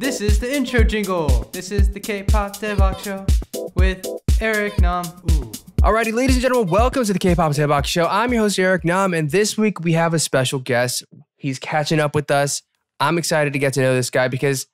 This is the intro jingle. This is the K-pop Devok Show with Eric Nam. Alrighty, ladies and gentlemen, welcome to the K-pop Devok Show. I'm your host Eric Nam, and this week we have a special guest. He's catching up with us. I'm excited to get to know this guy because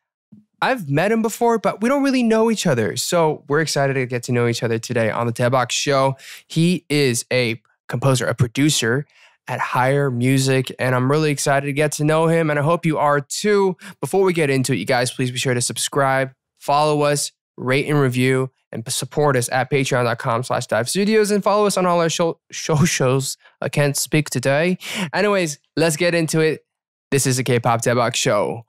I've met him before, but we don't really know each other. So we're excited to get to know each other today on the Tebok Show. He is a composer, a producer, at Higher Music, and I'm really excited to get to know him, and I hope you are too. Before we get into it, you guys, please be sure to subscribe, follow us, rate and review, and support us at patreon.com slash dive studios, and follow us on all our show, show shows. I can't speak today. Anyways, let's get into it. This is the K-Pop Debug Show.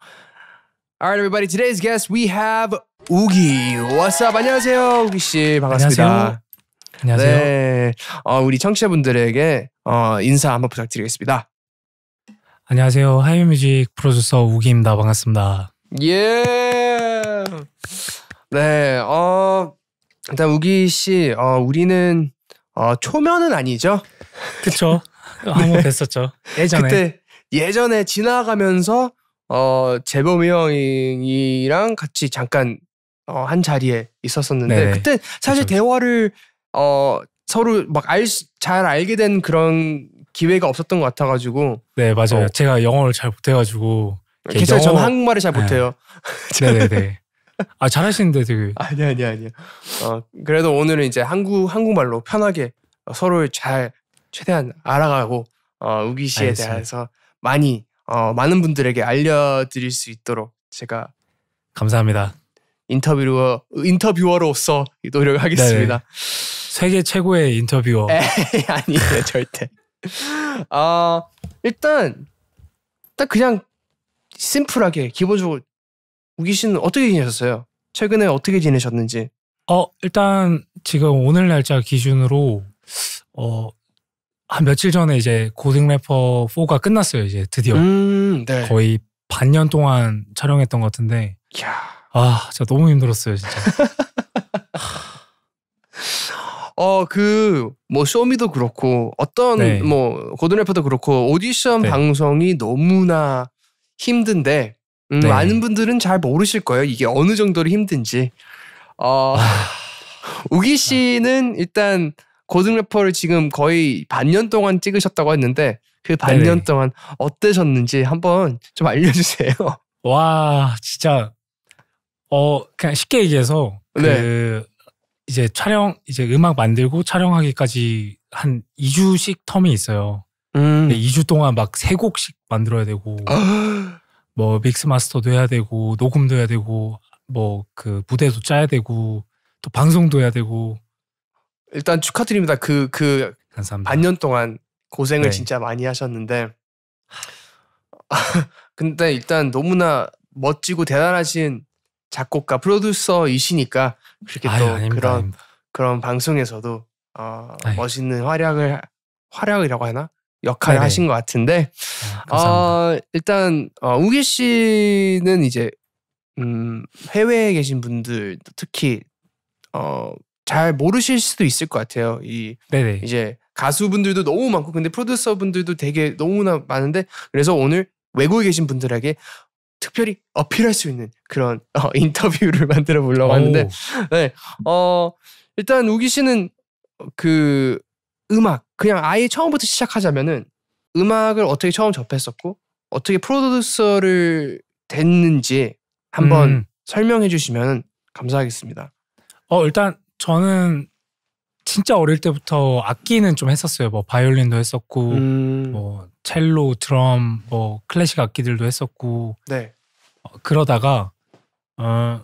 All right, everybody. Today's guest, we have Oogie. What's up? 안녕하세요, Oogie 씨. 반갑습니다. 안녕하세요. 안녕하세요. 네. 어, 우리 청취자분들에게 어, 인사 한번 부탁드리겠습니다. 안녕하세요. 하이뮤직 프로듀서 우기입니다. 반갑습니다. 예. 네. 어, 일단 우기 씨, 어, 우리는 어, 초면은 아니죠? 그쵸. 네. 한번 뵀었죠. 예전에. 그때 예전에 지나가면서 어, 재범이 형이랑 같이 잠깐 어, 한 자리에 있었었는데 네네. 그때 사실 그쵸. 대화를 어 서로 막 알 잘 알게 된 그런 기회가 없었던 것 같아가지고 네 맞아요. 어. 제가 영어를 잘 못해가지고 괜찮아요. 저는 한국말을 잘 네. 못해요. 네네네. 네, 네. 아 잘하시는데 되게 아니 아니 아니어 그래도 오늘은 이제 한국 한국말로 편하게 서로를 잘 최대한 알아가고 어 우기 씨에 알겠습니다. 대해서 많이 어 많은 분들에게 알려드릴 수 있도록 제가 감사합니다. 인터뷰어 인터뷰어로서 노력하겠습니다. 네네. 세계 최고의 인터뷰어. 에이, 아니에요 절대. 아 일단 딱 그냥 심플하게 기본적으로 우기 씨는 어떻게 지내셨어요? 최근에 어떻게 지내셨는지? 어 일단 지금 오늘 날짜 기준으로 어. 한 며칠 전에 이제 고등 래퍼 4가 끝났어요. 이제 드디어 음, 네. 거의 반년 동안 촬영했던 것 같은데. 아, 진짜 너무 힘들었어요, 진짜. 어그뭐 쇼미도 그렇고 어떤 네. 뭐 고든래퍼도 그렇고 오디션 네. 방송이 너무나 힘든데 음, 네. 많은 분들은 잘 모르실 거예요. 이게 어느 정도로 힘든지. 어 아. 우기 씨는 일단 고든래퍼를 지금 거의 반년 동안 찍으셨다고 했는데 그 반년 네네. 네. 동안 어떠셨는지 한번 좀 알려주세요. 와 진짜 어 그냥 쉽게 얘기해서 그 네. 이제 촬영 이제 음악 만들고 촬영하기까지 한 2주씩 텀이 있어요. 음. 2주 동안 막 3곡씩 만들어야 되고 뭐 믹스 마스터도 해야 되고 녹음도 해야 되고 뭐그 무대도 짜야 되고 또 방송도 해야 되고 일단 축하드립니다. 그그 그, 그 반년 동안 고생을 네. 진짜 많이 하셨는데 근데 일단 너무나 멋지고 대단하신 작곡가 프로듀서이시니까 그렇게 아유, 또 아닙니다, 그런 그런 방송에서도 어, 네. 멋있는 활약을 활약이라고 하나 역할을 네네. 하신 것 같은데 아, 어, 일단 어, 우기 씨는 이제 음, 해외에 계신 분들 특히 어, 잘 모르실 수도 있을 것 같아요. 이 네네. 이제 가수분들도 너무 많고 근데 프로듀서분들도 되게 너무나 많은데 그래서 오늘 외국에 계신 분들에게 특별히 어필할 수 있는 그런 어, 인터뷰를 만들어 보려고 하는데 네. 어, 일단 우기 씨는 그 음악 그냥 아예 처음부터 시작하자면은 음악을 어떻게 처음 접했었고 어떻게 프로듀서를 됐는지 한번 음. 설명해 주시면 감사하겠습니다. 어 일단 저는 진짜 어릴 때부터 악기는 좀 했었어요. 뭐 바이올린도 했었고 음. 뭐 첼로, 드럼, 뭐 클래식 악기들도 했었고 네. 그러다가 어,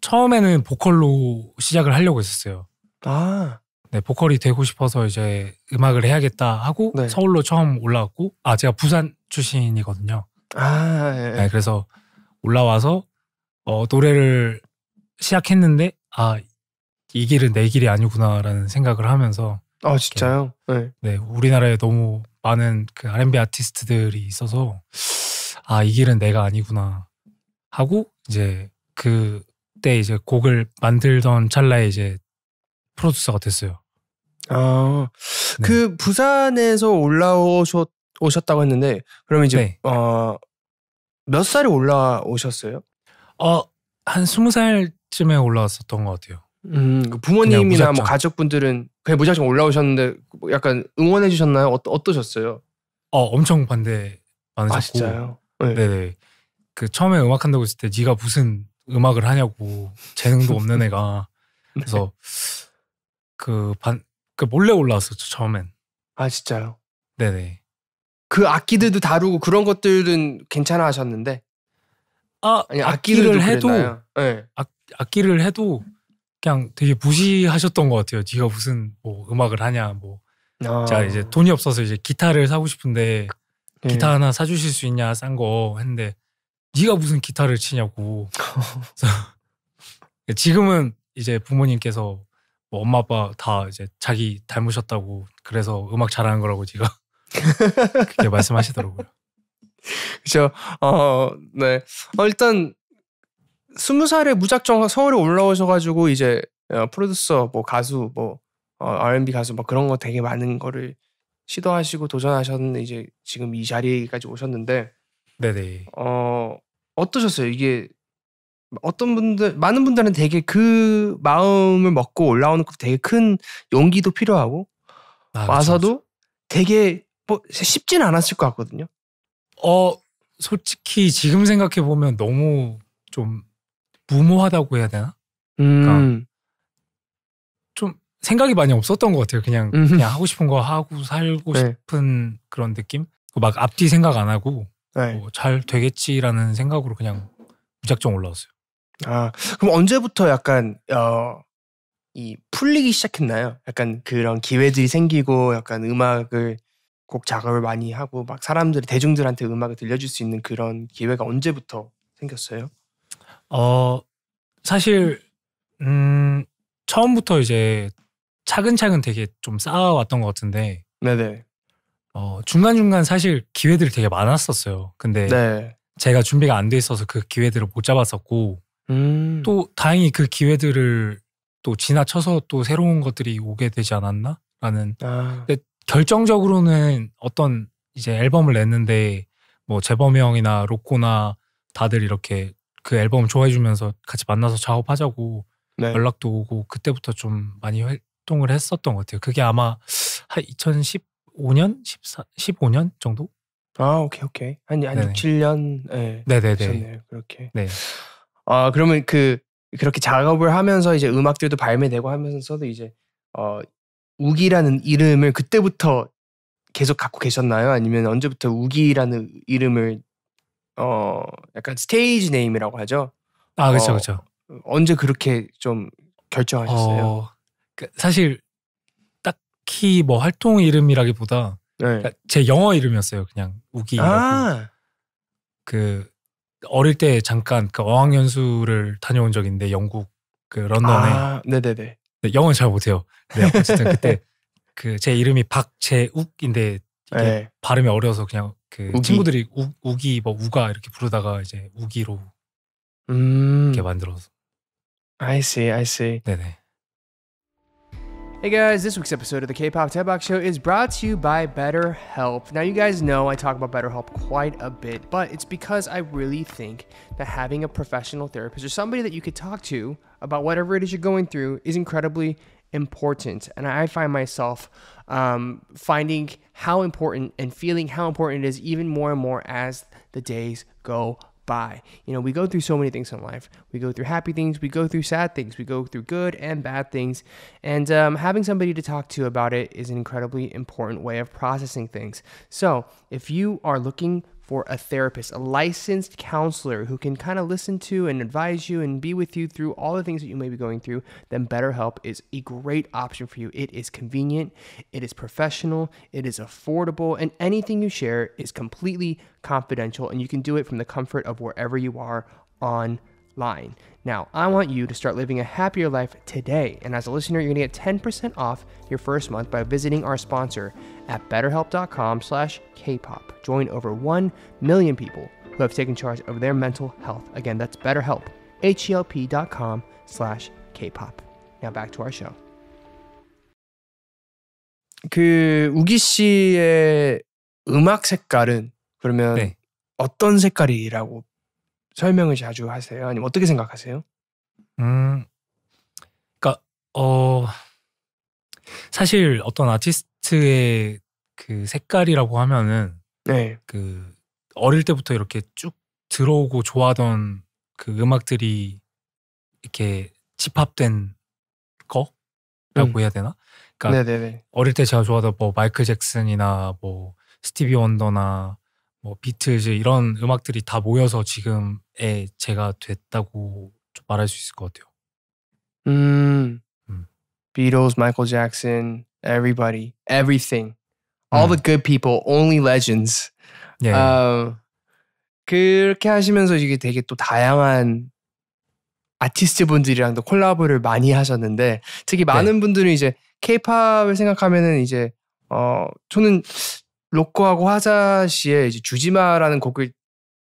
처음에는 보컬로 시작을 하려고 했었어요. 아. 네, 보컬이 되고 싶어서 이제 음악을 해야겠다 하고 네. 서울로 처음 올라왔고 아 제가 부산 출신이거든요. 아. 예, 예. 네, 그래서 올라와서 어, 노래를 시작했는데 아 이 길은 내 길이 아니구나라는 생각을 하면서 아 진짜요? 네. 네 우리나라에 너무 많은 그 R&B 아티스트들이 있어서 아 이 길은 내가 아니구나 하고 이제 그때 이제 곡을 만들던 찰나에 이제 프로듀서가 됐어요. 아, 네. 그 부산에서 올라오셨 오셨다고 했는데 그럼 이제 네. 어몇 살에 올라오셨어요? 어한 스무 살쯤에 올라왔었던 것 같아요. 음 그 부모님이나 뭐 가족분들은 그냥 무작정 올라오셨는데 뭐 약간 응원해 주셨나요? 어, 어떠셨어요? 어 엄청 반대 아, 많으셨고. 아, 진짜요? 네. 네네. 그 처음에 음악 한다고 했을 때 네가 무슨 음악을 하냐고 재능도 없는 애가 네. 그래서 그반그 그 몰래 올라왔었죠 처음엔 아 진짜요? 네네 그 악기들도 다루고 그런 것들은 괜찮아 하셨는데 아 아니, 악기를 해도 네. 악, 기를 해도 그냥 되게 무시하셨던 것 같아요. 네가 무슨 뭐 음악을 하냐 뭐. 아. 자 이제 돈이 없어서 이제 기타를 사고 싶은데 예. 기타 하나 사주실 수 있냐 싼 거 했는데 네가 무슨 기타를 치냐고. 지금은 이제 부모님께서 뭐 엄마 아빠 다 이제 자기 닮으셨다고 그래서 음악 잘하는 거라고 제가 그렇게 말씀하시더라고요. 그죠. 렇 어, 네. 어, 일단 스무 살에 무작정 서울에 올라오셔가지고 이제 어, 프로듀서, 뭐 가수, 뭐 어, R&B 가수 막 뭐 그런 거 되게 많은 거를 시도하시고 도전하셨는데 이제 지금 이 자리까지 오셨는데 네네. 어 어떠셨어요? 이게 어떤 분들 많은 분들은 되게 그 마음을 먹고 올라오는 것도 되게 큰 용기도 필요하고 아, 와서도 되게 뭐 쉽진 않았을 것 같거든요. 어 솔직히 지금 생각해 보면 너무 좀 무모하다고 해야 되나? 그러니까 음. 좀 생각이 많이 없었던 것 같아요. 그냥 음흠. 그냥 하고 싶은 거 하고 살고 네. 싶은 그런 느낌. 막 앞뒤 생각 안 하고 네. 뭐잘 되겠지라는 생각으로 그냥 무작정 올라왔어요. 아 그럼 언제부터 약간 어, 이 풀리기 시작했나요? 약간 그런 기회들이 생기고 약간 음악을 곡 작업을 많이 하고 막 사람들이 대중들한테 음악을 들려줄 수 있는 그런 기회가 언제부터 생겼어요? 어 사실 음 처음부터 이제 차근차근 되게 좀 쌓아왔던 것 같은데 네네 어, 중간중간 사실 기회들이 되게 많았었어요. 근데 네. 제가 준비가 안 돼 있어서 그 기회들을 못 잡았었고 음. 또 다행히 그 기회들을 또 지나쳐서 또 새로운 것들이 오게 되지 않았나라는 아. 근데 결정적으로는 어떤 이제 앨범을 냈는데 뭐 재범이 형이나 로코나 다들 이렇게 그 앨범 좋아해 주면서 같이 만나서 작업하자고 네. 연락도 오고 그때부터 좀 많이 활동을 했었던 것 같아요. 그게 아마 한2010 15년 14 15년 정도? 아 오케이 오케이 한한 6, 7년 네. 네네네 그렇게 네. 아 그러면 그 그렇게 작업을 하면서 이제 음악들도 발매되고 하면서도 이제 어 우기라는 이름을 그때부터 계속 갖고 계셨나요? 아니면 언제부터 우기라는 이름을 어 약간 스테이지 네임이라고 하죠? 아 그렇죠 어, 그렇죠. 언제 그렇게 좀 결정하셨어요? 어, 그 사실 딱히 뭐 활동 이름이라기보다 네. 그러니까 제 영어 이름이었어요. 그냥 우기라고. 아~ 그 어릴 때 잠깐 그 어학연수를 다녀온 적인데 영국 그 런던에. 아, 네네네. 네, 영어 는잘 못해요. 네, 어쨌든 그때 그 제 이름이 박재욱인데 네. 발음이 어려서 그냥 그 우기. 친구들이 우, 우기 뭐 우가 이렇게 부르다가 이제 우기로 음. 이렇게 만들어서. I see, I see. 네네. Hey guys, this week's episode of the K-Pop Tabak Show is brought to you by BetterHelp. Now you guys know I talk about BetterHelp quite a bit, but it's because I really think that having a professional therapist or somebody that you could talk to about whatever it is you're going through is incredibly important. And I find myself um, finding how important and feeling how important it is even more and more as the days go by. You know, we go through so many things in life. We go through happy things, we go through sad things, we go through good and bad things. And um, having somebody to talk to about it is an incredibly important way of processing things. So, if you are looking for a therapist, a licensed counselor who can kind of listen to and advise you and be with you through all the things that you may be going through, then BetterHelp is a great option for you. It is convenient, it is professional, it is affordable, and anything you share is completely confidential and you can do it from the comfort of wherever you are on line. Now, I want you to start living a happier life today. And as a listener, you're going to get 10% off your first month by visiting our sponsor at betterhelp.com/kpop. Join over 1 million people who have taken charge of their mental health. Again, that's betterhelp. slash kpop Now back to our show. 그 우기 씨의 음악 색깔은 그러면 네. 어떤 색깔이라고 설명을 자주 하세요? 아니면 어떻게 생각하세요? 음, 그러니까 어 사실 어떤 아티스트의 그 색깔이라고 하면은 네. 그 어릴 때부터 이렇게 쭉 들어오고 좋아하던 그 음악들이 이렇게 집합된 거라고 음. 해야 되나? 그러니까 네네네. 어릴 때 제가 좋아하던 뭐 마이클 잭슨이나 뭐 스티비 원더나 뭐 비틀즈 이런 음악들이 다 모여서 지금의 제가 됐다고 말할 수 있을 것 같아요. 음, 음. Beatles, Michael Jackson, everybody, everything, all 음. the good people, only legends. 예. 어, 그렇게 하시면서 이게 되게 또 다양한 아티스트 분들이랑도 콜라보를 많이 하셨는데 특히 네. 많은 네. 분들은 이제 K-팝을 생각하면은 이제 어 저는 로코하고 화자씨의 이제 주지마라는 곡을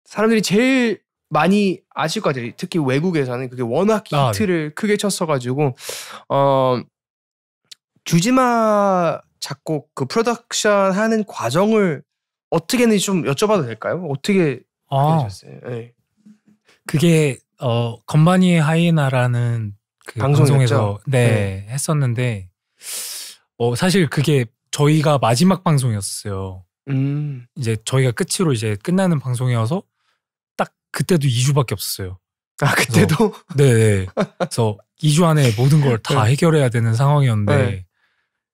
사람들이 제일 많이 아실 것 같아요. 특히 외국에서는 그게 워낙 아, 네. 히트를 네. 크게 쳤어가지고 어 주지마 작곡 그 프로덕션 하는 과정을 어떻게 든지좀 여쭤봐도 될까요? 어떻게 아, 되셨어요? 네. 예. 그게 어 건반이 하이에나라는 그 방송에서 네, 네, 했었는데 어 사실 그게 저희가 마지막 방송이었어요. 음. 이제 저희가 끝으로 이제 끝나는 방송이어서 딱 그때도 2주밖에 없었어요. 아 그때도 네. 네 그래서 2주 안에 모든 걸다 네. 해결해야 되는 상황이었는데 네.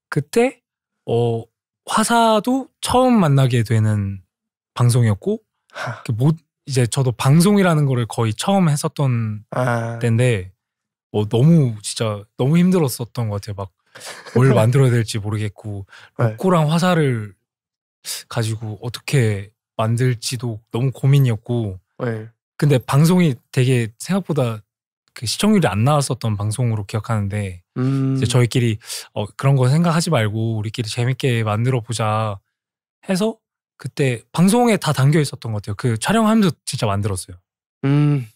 그때 어 화사도 처음 만나게 되는 방송이었고 그 못 이제 저도 방송이라는 거를 거의 처음 했었던 아. 때인데 뭐 너무 진짜 너무 힘들었었던 것 같아요. 막뭘 만들어야 될지 모르겠고 네. 로꼬랑 네. 화살을 가지고 어떻게 만들지도 너무 고민이었고 네. 근데 방송이 되게 생각보다 그 시청률이 안 나왔었던 방송으로 기억하는데 음. 이제 저희끼리 어, 그런 거 생각하지 말고 우리끼리 재밌게 만들어 보자 해서 그때 방송에 다 담겨 있었던 것 같아요. 그 촬영하면서 진짜 만들었어요. 음.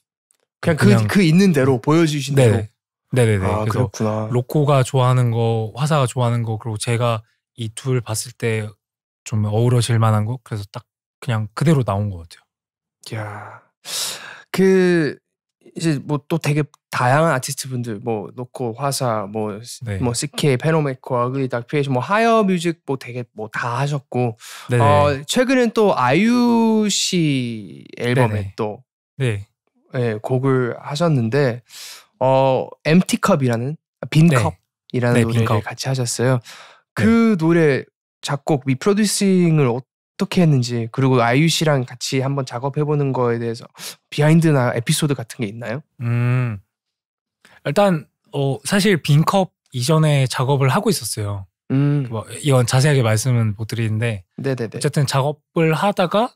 그냥, 그, 그냥 그, 그 있는 대로 음. 보여주신 네 대로. 네네네. 아, 그래서 그렇구나. 로코가 좋아하는 거, 화사가 좋아하는 거, 그리고 제가 이 둘 봤을 때 좀 어우러질 만한 거, 그래서 딱 그냥 그대로 나온 것 같아요. 야, 그 이제 뭐 또 되게 다양한 아티스트분들 뭐 노코 화사 뭐뭐 네. 뭐 CK 페노메코 아그리 닥피에이션 뭐 하이어 뮤직 뭐 되게 뭐 다 하셨고 어, 네네. 어 최근엔 또 아이유 씨 앨범에 네네. 또 네. 네, 곡을 하셨는데 어 엠티 컵이라는 빈컵이라는 네. 네 노래를 빈컵. 같이 하셨어요. 네. 그 노래 작곡 및 프로듀싱을 어떻게 했는지 그리고 아이유 씨랑 같이 한번 작업해보는 거에 대해서 비하인드나 에피소드 같은 게 있나요? 음 일단 어 사실 빈컵 이전에 작업을 하고 있었어요. 음. 뭐 이건 자세하게 말씀은 못 드리는데 네네네. 어쨌든 작업을 하다가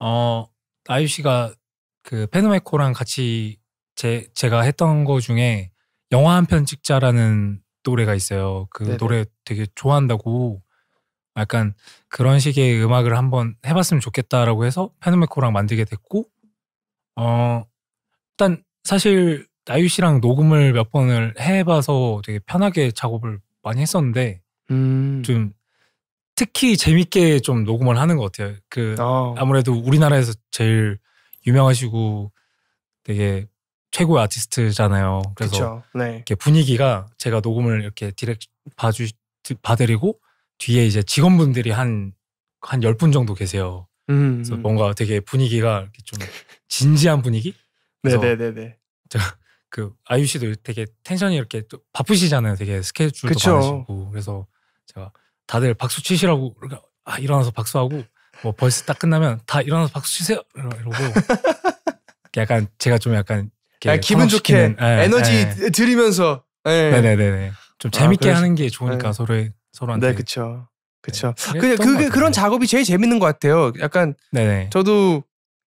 어 아이유 씨가 그 페노메코랑 같이 제 제가 했던 거 중에 영화 한 편 찍자라는 노래가 있어요. 그 네네. 노래 되게 좋아한다고 약간 그런 식의 음악을 한번 해봤으면 좋겠다라고 해서 페노메코랑 만들게 됐고 어 일단 사실 나유 씨랑 녹음을 몇 번을 해봐서 되게 편하게 작업을 많이 했었는데 음. 좀 특히 재밌게 좀 녹음을 하는 것 같아요. 그 어. 아무래도 우리나라에서 제일 유명하시고 되게 최고의 아티스트잖아요. 그래서 네. 이렇게 분위기가 제가 녹음을 이렇게 디렉 봐주 봐드리고 뒤에 이제 직원분들이 한한열 분 정도 계세요. 음, 그래서 뭔가 되게 분위기가 이렇게 좀 진지한 분위기. 네네네네. 네, 네, 네. 그 아이유 씨도 되게 텐션이 이렇게 또 바쁘시잖아요. 되게 스케줄도 그쵸. 많으시고 그래서 제가 다들 박수 치시라고 그러니까, 아 일어나서 박수하고 뭐벌써딱 끝나면 다 일어나서 박수 치세요 이러고 약간 제가 좀 약간 좋게 아, 기분 좋게 네, 에너지 네. 드리면서 네. 예. 네네좀 재밌게 아, 하는 게 좋으니까 서로 서로한테 네 그쵸 그쵸 그냥 네, 아, 그 그런 작업이 제일 재밌는 것 같아요 약간 네네. 저도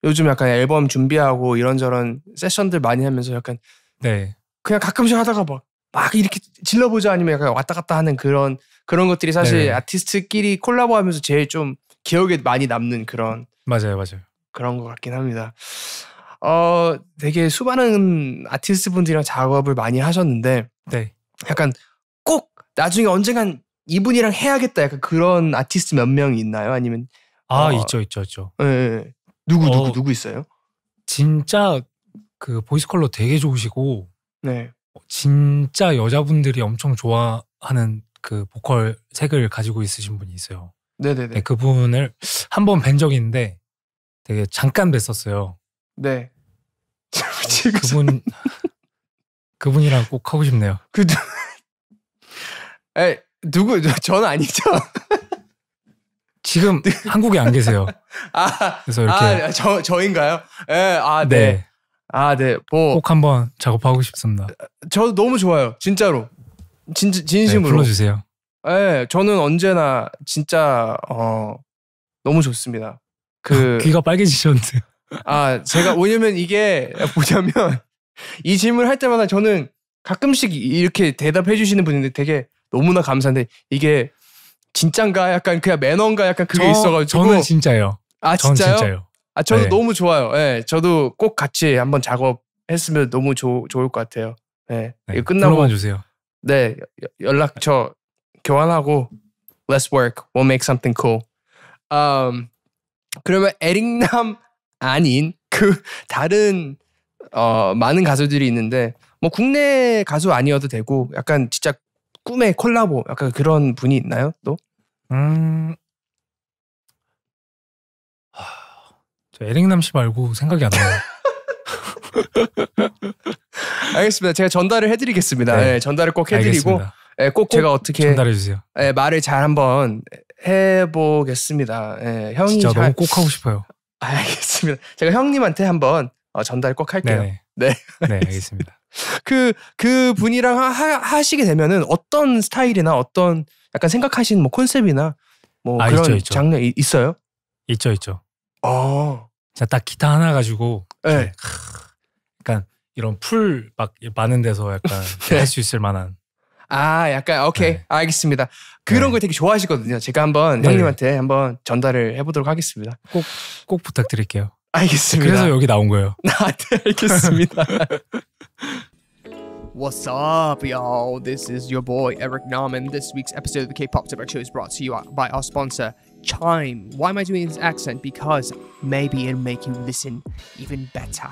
요즘 약간 앨범 준비하고 이런저런 세션들 많이 하면서 약간 네 그냥 가끔씩 하다가 막막 이렇게 질러보자 아니면 약간 왔다 갔다 하는 그런 그런 것들이 사실 네. 아티스트끼리 콜라보하면서 제일 좀 기억에 많이 남는 그런 맞아요 맞아요 그런 것 같긴 합니다 어, 되게 수많은 아티스트 분들이랑 작업을 많이 하셨는데, 네. 약간 꼭 나중에 언젠간 이분이랑 해야겠다 약간 그런 아티스트 몇 명이 있나요? 아니면 아 어, 있죠 있죠 있죠. 예, 예. 누구 누구 어, 누구 있어요? 진짜 그 보이스 컬러 되게 좋으시고, 네. 진짜 여자분들이 엄청 좋아하는 그 보컬 색을 가지고 있으신 분이 있어요. 네네네. 네, 그분을 한번 뵌 적이 있는데 되게 잠깐 뵀었어요. 네. 지금 그분 그분이랑 꼭 하고 싶네요. 그 에, 누구 전 아니죠? 지금 한국에 안 계세요. 아, 그래서 이렇게 아, 아 저 저인가요? 예, 아, 네. 네. 아, 네. 뭐, 꼭 한번 작업하고 싶습니다. 저 너무 좋아요. 진짜로. 진 진심으로. 네, 불러 주세요. 예, 저는 언제나 진짜 어 너무 좋습니다. 그 귀가 빨개지셨는데. 아 제가 왜냐면 이게 보자면 이 질문을 할 때마다 저는 가끔씩 이렇게 대답해 주시는 분인데 되게 너무나 감사한데 이게 진짠가 약간 그냥 매너인가 약간 그게 저, 있어가지고 저는 아, 진짜요. 아 진짜요? 진짜요. 아 저도 네. 너무 좋아요. 예, 네, 저도 꼭 같이 한번 작업했으면 너무 조, 좋을 것 같아요. 예, 네, 네 끝나고 주세요. 네, 연락처 교환하고 Let's work, we'll make something cool. Um, 그러면 에릭남 아닌 그 다른 어, 많은 가수들이 있는데 뭐 국내 가수 아니어도 되고 약간 진짜 꿈의 콜라보 약간 그런 분이 있나요 또? 음. 하... 저 에릭남 씨 말고 생각이 안 나요. 알겠습니다. 제가 전달을 해드리겠습니다. 네. 네, 전달을 꼭 해드리고 네, 꼭, 꼭, 제가 어떻게 전달해 주세요. 예, 말을 잘 한번 해보겠습니다. 형이 진짜 잘... 너무 꼭 하고 싶어요. 아, 알겠습니다. 제가 형님한테 한번 어, 전달 꼭 할게요. 네네. 네. 네, 알겠습니다. 그, 그 분이랑 하, 시게 되면은 어떤 스타일이나 어떤 약간 생각하신 뭐 콘셉트나 뭐 아, 그런 있죠, 있죠. 장르 이, 있어요? 있죠, 있죠. 어. 자, 딱 기타 하나 가지고. 네. 크, 약간 이런 풀 막 많은 데서 약간 네. 할수 있을 만한. 아, 약간 오케이. 네. 알겠습니다. 그런 네. 걸 되게 좋아하시거든요. 제가 한번 네. 형님한테 한번 전달을 해보도록 하겠습니다. 꼭 꼭 부탁드릴게요. 알겠습니다. 그래서 여기 나온 거예요. 나한 알겠습니다. What's up, y'all? This is your boy Eric Narman. This week's episode of the K-pop Tip Show is brought to you by our sponsor, chime. Why am I doing this accent? Because maybe it'll make you listen even better.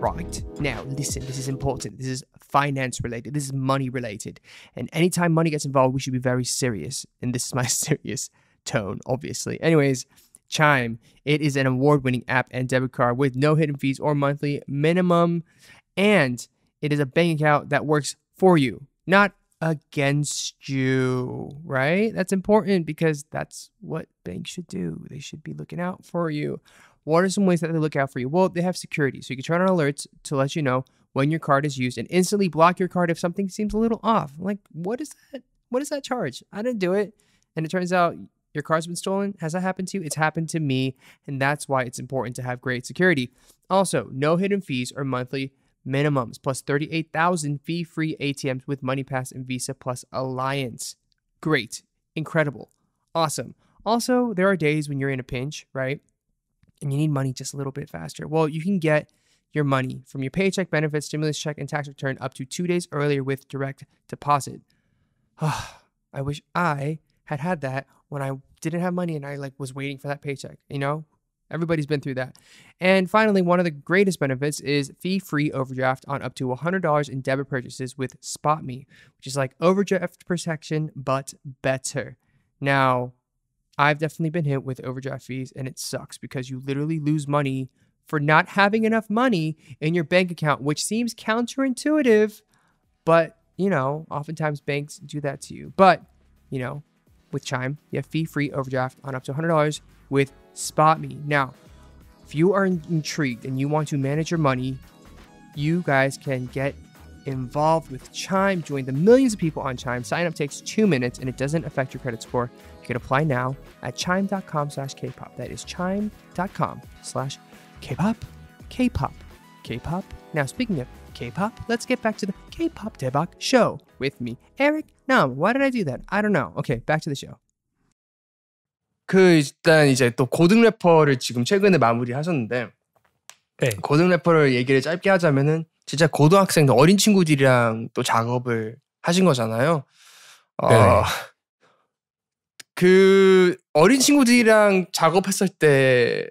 Right? Now, listen, this is important. This is finance related. This is money related. And anytime money gets involved, we should be very serious. And this is my serious tone, obviously. Anyways, Chime. It is an award winning app and debit card with no hidden fees or monthly minimum. And it is a bank account that works for you, not against you, right? That's important because that's what banks should do. They should be looking out for you. What are some ways that they look out for you? Well, they have security. So you can turn on alerts to let you know when your card is used and instantly block your card if something seems a little off. Like, what is that? What is that charge? I didn't do it. And it turns out your card has been stolen. Has that happened to you? It's happened to me. And that's why it's important to have great security. Also, no hidden fees or monthly minimums, plus 38,000 fee free ATMs with MoneyPass and Visa plus Alliance. Great, incredible, awesome. Also, there are days when you're in a pinch, right? And you need money just a little bit faster. Well, you can get your money from your paycheck benefit, stimulus check, and tax return up to two days earlier with direct deposit. I wish I had had that when I didn't have money and I like was waiting for that paycheck. You know, Everybody's been through that. And finally, one of the greatest benefits is fee free overdraft on up to $100 in debit purchases with SpotMe, which is like overdraft protection, but better. Now, I've definitely been hit with overdraft fees, and it sucks because you literally lose money for not having enough money in your bank account, which seems counterintuitive, but you know, oftentimes banks do that to you. But, you know, with Chime, you have fee free overdraft on up to $100 with SpotMe. Now, if you are intrigued and you want to manage your money, you guys can get involved with Chime. Join the millions of people on Chime. Sign up takes two minutes and it doesn't affect your credit score. You can apply now at chime.com slash kpop. That is chime.com slash kpop, kpop, kpop. Now, speaking of K-pop, let's get back to the K-pop debak show with me, Eric Now, Why did I do that? I don't know. Okay, back to the show. 그 일단 이제 또 고등 래퍼를 지금 최근에 마무리하셨는데 네. 고등 래퍼를 얘기를 짧게 하자면은 진짜 고등학생 어린 친구들이랑 또 작업을 하신 거잖아요. 어, 네. 그 어린 친구들이랑 작업했을 때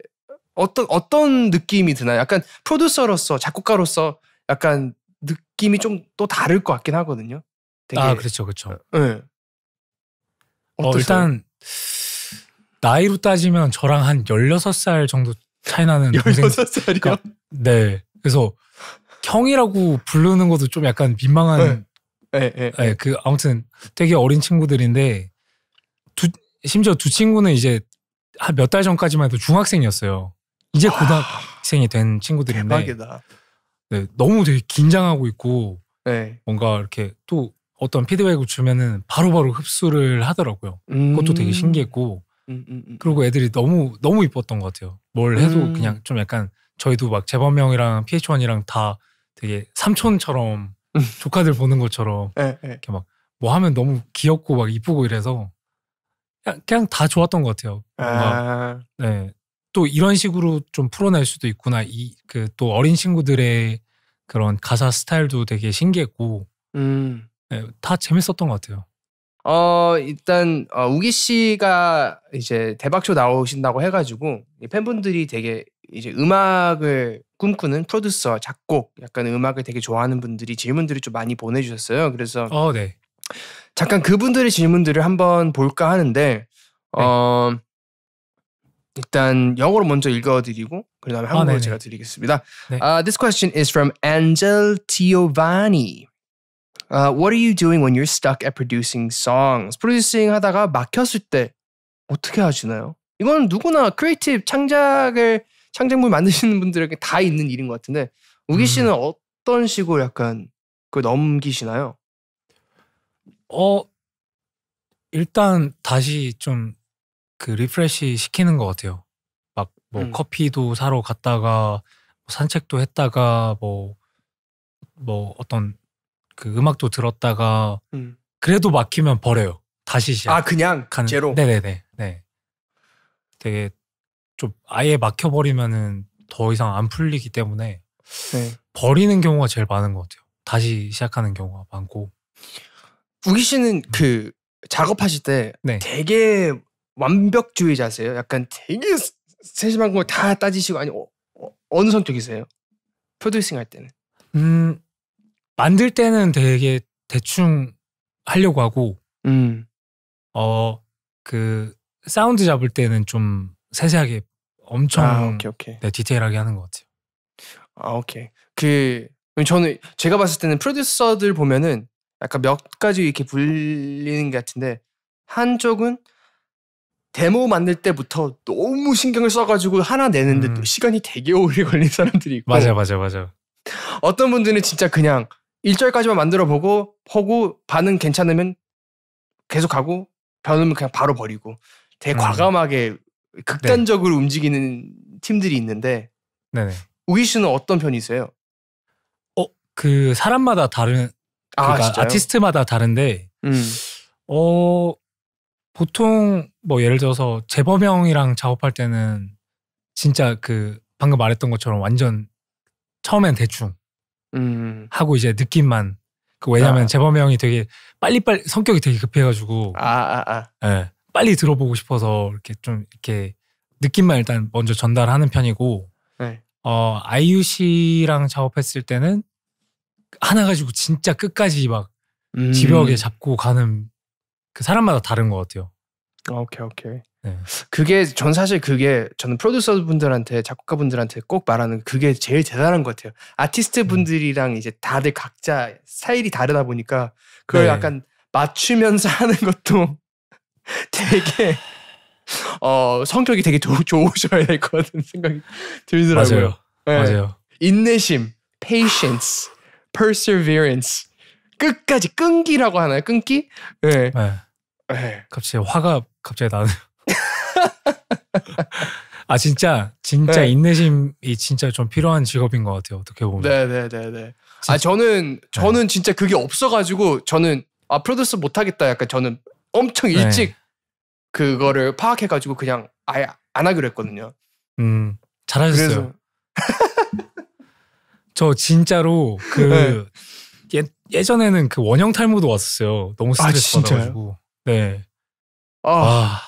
어떤 어떤 느낌이 드나요? 약간 프로듀서로서 작곡가로서 약간 느낌이 좀 또 다를 것 같긴 하거든요. 되게. 아 그렇죠, 그렇죠. 네. 어, 일단 나이로 따지면 저랑 한 16살 정도 차이 나는 16살이요? 그러니까, 네. 그래서 형이라고 부르는 것도 좀 약간 민망한 네, 네, 네. 그 아무튼 되게 어린 친구들인데 두, 심지어 두 친구는 이제 한 몇 달 전까지만 해도 중학생이었어요. 이제 와, 고등학생이 된 친구들인데 대박이다. 네, 너무 되게 긴장하고 있고 네. 뭔가 이렇게 또 어떤 피드백을 주면은 바로바로 바로 흡수를 하더라고요. 음. 그것도 되게 음. 신기했고 음, 음, 음. 그리고 애들이 너무 너무 이뻤던 것 같아요. 뭘 해도 그냥 좀 약간 저희도 막 재범 형이랑 PH 원이랑다 되게 삼촌처럼 조카들 보는 것처럼 에, 예, 에. 예. 이렇게 막 뭐 하면 너무 귀엽고 막 이쁘고 이래서 그냥, 그냥, 다 좋았던 것 같아요. 아. 네. 또 이런 식으로 좀 풀어낼 수도 있구나. 이그또 어린 친구들의 그런 가사 스타일도 되게 신기했고 네, 다 재밌었던 것 같아요. 어, 일단 어, 우기 씨가 이제 대박쇼 나오신다고 해가지고 팬분들이 되게 이제 음악을 꿈꾸는 프로듀서, 작곡, 약간 음악을 되게 좋아하는 분들이 질문들을 좀 많이 보내주셨어요. 그래서 어, 네. 잠깐 그분들의 질문들을 한번 볼까 하는데 네. 어, 일단 영어로 먼저 읽어드리고 그다음에 한국어 아, 제가 드리겠습니다. 네. Uh, this question is from Angel Tiovani. u uh, what are you doing when you're stuck at producing songs? 프로듀싱 하다가 막혔을 때 어떻게 하시나요? 이건 누구나 크리에이티브 창작을 창작물 만드시는 분들에게 다 있는 일인 것 같은데 우기 씨는 음. 어떤 식으로 약간 그 넘기시나요? 어 일단 다시 좀 그 리프레시 시키는 것 같아요. 막뭐 음. 커피도 사러 갔다가 뭐 산책도 했다가 뭐뭐 뭐 어떤 그 음악도 들었다가 음. 그래도 막히면 버려요. 다시 시작. 아 그냥 가는, 제로. 네네네. 네. 되게 좀 아예 막혀 버리면은 더 이상 안 풀리기 때문에 네. 버리는 경우가 제일 많은 것 같아요. 다시 시작하는 경우가 많고. 우기 씨는 음. 그 작업하실 때 네. 되게 완벽주의자세요? 약간 되게 세심한 걸 다 따지시고 아니 어, 어, 어느 성격이세요? 프로듀싱 할 때는? 음 만들 때는 되게 대충 하려고 하고 음. 어그 사운드 잡을 때는 좀 세세하게 엄청 아, 오케이, 오케이. 네, 디테일하게 하는 것 같아요. 아 오케이 그 저는 제가 봤을 때는 프로듀서들 보면은 약간 몇 가지 이렇게 불리는 것 같은데 한쪽은 데모 만들 때부터 너무 신경을 써가지고 하나 내는데 음. 시간이 되게 오래 걸린 사람들이 있고 맞아 맞아 맞아 어떤 분들은 진짜 그냥 1절까지만 만들어 보고 보고 반응 괜찮으면 계속 하고 변하면 그냥 바로 버리고 되게 음. 과감하게 극단적으로 네. 움직이는 팀들이 있는데 네네. 우기 씨는 어떤 편이세요? 어, 그 사람마다 다른 아, 그러니까 아티스트마다 다른데 음. 어 보통 뭐 예를 들어서 재범형이랑 작업할 때는 진짜 그 방금 말했던 것처럼 완전 처음엔 대충 음. 하고 이제 느낌만 그 왜냐하면 아. 재범이 형이 되게 빨리빨리 성격이 되게 급해가지고 아아아 아, 아. 예, 빨리 들어보고 싶어서 이렇게 좀 이렇게 느낌만 일단 먼저 전달하는 편이고 네. 어 아이유 씨랑 작업했을 때는 하나 가지고 진짜 끝까지 막 음. 지하게 잡고 가는 그 사람마다 다른 것 같아요. 아, 오케이 오케이. 네. 그게 전 사실 그게 저는 프로듀서 분들한테 작곡가 분들한테 꼭 말하는 그게 제일 대단한 것 같아요. 아티스트 음. 분들이랑 음. 이제 다들 각자 스타일이 다르다 보니까 그걸 네. 약간 맞추면서 하는 것도 되게 어 성격이 되게 조, 좋으셔야 될 것 같은 생각이 들더라고요. 맞아요. 네. 맞아요. 인내심, patience, perseverance 끝까지 끈기라고 하나요? 끈기? 네. 네. 네. 갑자기 화가 갑자기 나네요. 아 진짜 진짜 네. 인내심이 진짜 좀 필요한 직업인 것 같아요. 어떻게 보면. 네네네네. 네, 네, 네. 아 저는 저는 네. 진짜 그게 없어가지고 저는 아 프로듀스 못하겠다. 약간 저는 엄청 일찍 네. 그거를 파악해가지고 그냥 아예 안 하기로 했거든요. 음 잘하셨어요. 저 진짜로 그 예, 예전에는 그 원형 탈모도 왔었어요. 너무 아, 스트레스 아, 받아가지고. 네. 아. 아.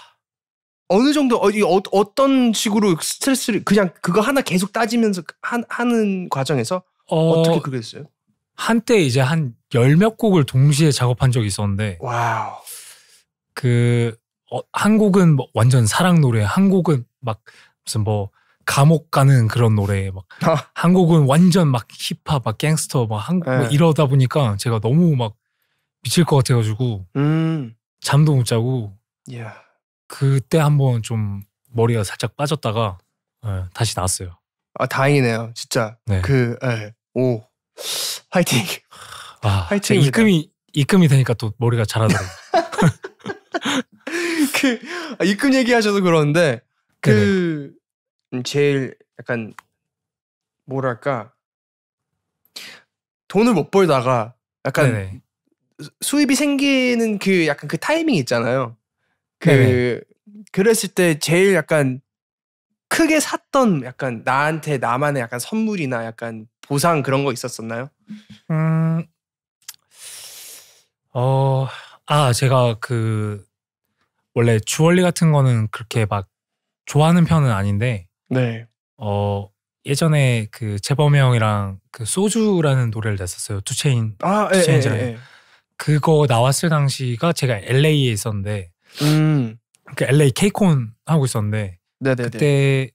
어느 정도 어, 어, 떤 식으로 스트레스를 그냥 그거 하나 계속 따지면서 하, 그, 하는 과정에서 어, 떻게 그랬어요 한때 이제 한 열 몇 곡을 동시에 작업한 적이 있었는데 와우 그 어, 한 곡은 뭐 완전 사랑 노래 한 곡은 막 무슨 뭐 감옥 가는 그런 노래 막 아. 한국은 완전 막 힙합 막 갱스터 막한뭐 네. 이러다 보니까 제가 너무 막 미칠 것 같아가지고 음. 잠도 못 자고 yeah. 그때 한번 좀 머리가 살짝 빠졌다가 네, 다시 나왔어요. 아 다행이네요, 진짜. 네. 그오 예, 화이팅. 아, 화이팅. 입금이 입금이 되니까 또 머리가 자라더라고. 그 아, 입금 얘기하셔서 그러는데 그 네네. 음, 제일 약간 뭐랄까 돈을 못 벌다가 약간 네네. 수입이 생기는 그 약간 그 타이밍 있잖아요. 그 그랬을 때 제일 약간 크게 샀던 약간 나한테 나만의 약간 선물이나 약간 보상 그런 거 있었었나요? 음, 어, 아 제가 그 원래 주얼리 같은 거는 그렇게 막 좋아하는 편은 아닌데, 네, 어 예전에 그 재범이 형이랑 그 소주라는 노래를 냈었어요 투체인 아, 투체인즈랑 예, 예, 예. 그거 나왔을 당시가 제가 LA에 있었는데 음. 그 LA 케이콘 하고 있었는데 네네네. 그때